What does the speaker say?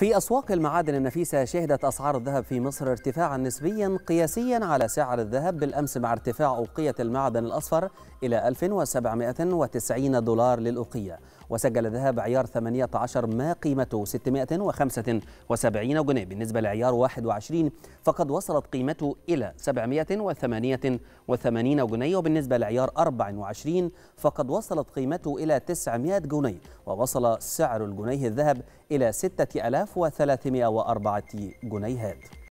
في أسواق المعادن النفيسة شهدت أسعار الذهب في مصر ارتفاعا نسبيا قياسيا على سعر الذهب بالأمس مع ارتفاع أوقية المعدن الأصفر إلى 1790 دولار للأوقية وسجل الذهب عيار 18 ما قيمته 675 جنيه بالنسبة لعيار 21 فقد وصلت قيمته إلى 788 جنيه وبالنسبة لعيار 24 فقد وصلت قيمته إلى 900 جنيه ووصل سعر الجنيه الذهب إلى 6304 جنيهات